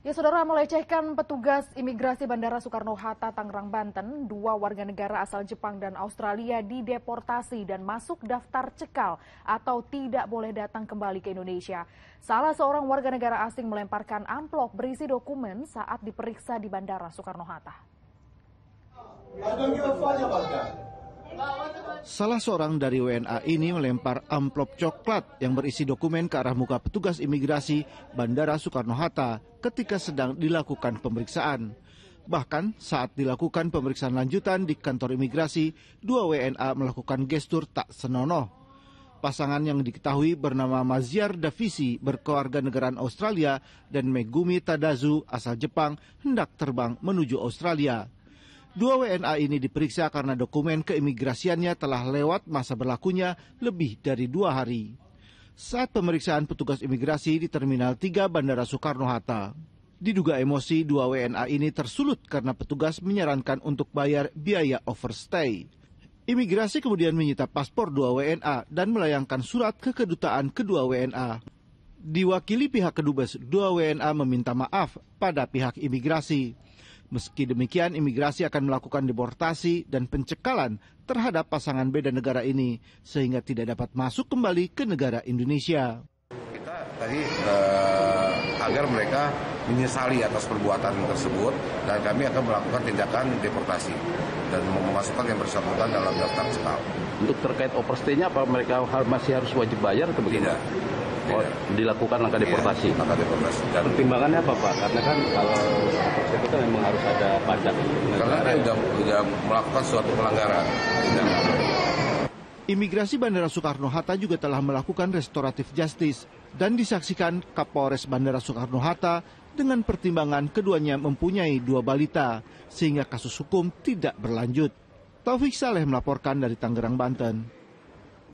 Ya, saudara melecehkan petugas imigrasi Bandara Soekarno-Hatta, Tangerang, Banten, dua warga negara asal Jepang dan Australia dideportasi dan masuk daftar cekal atau tidak boleh datang kembali ke Indonesia. Salah seorang warga negara asing melemparkan amplop berisi dokumen saat diperiksa di Bandara Soekarno-Hatta. Salah seorang dari WNA ini melempar amplop coklat yang berisi dokumen ke arah muka petugas imigrasi Bandara Soekarno-Hatta ketika sedang dilakukan pemeriksaan. Bahkan saat dilakukan pemeriksaan lanjutan di kantor imigrasi, dua WNA melakukan gestur tak senonoh. Pasangan yang diketahui bernama Maziar Davisi berkeluarga negaraan Australia dan Megumi Tadazu asal Jepang hendak terbang menuju Australia. Dua WNA ini diperiksa karena dokumen keimigrasiannya telah lewat masa berlakunya lebih dari dua hari. Saat pemeriksaan petugas imigrasi di Terminal 3 Bandara Soekarno-Hatta. Diduga emosi, dua WNA ini tersulut karena petugas menyarankan untuk bayar biaya overstay. Imigrasi kemudian menyita paspor dua WNA dan melayangkan surat ke kedutaan kedua WNA. Diwakili pihak kedubes, dua WNA meminta maaf pada pihak imigrasi. Meski demikian, imigrasi akan melakukan deportasi dan pencekalan terhadap pasangan beda negara ini, sehingga tidak dapat masuk kembali ke negara Indonesia tadi eh, agar mereka menyesali atas perbuatan tersebut dan kami akan melakukan tindakan deportasi dan memasukkan yang bersangkutan dalam daftar cekal. Untuk terkait overstay-nya apa mereka masih harus wajib bayar atau bagaimana? Tidak. Oh, dilakukan langkah iya, deportasi. Iya, langkah deportasi. Dan pertimbangannya apa Pak? Karena kan kalau deportasi itu kan memang harus ada pajak. Karena sudah melakukan suatu pelanggaran. Tidak. Imigrasi Bandara Soekarno-Hatta juga telah melakukan restoratif justice dan disaksikan Kapolres Bandara Soekarno-Hatta dengan pertimbangan keduanya mempunyai dua balita, sehingga kasus hukum tidak berlanjut. Taufik Saleh melaporkan dari Tangerang, Banten.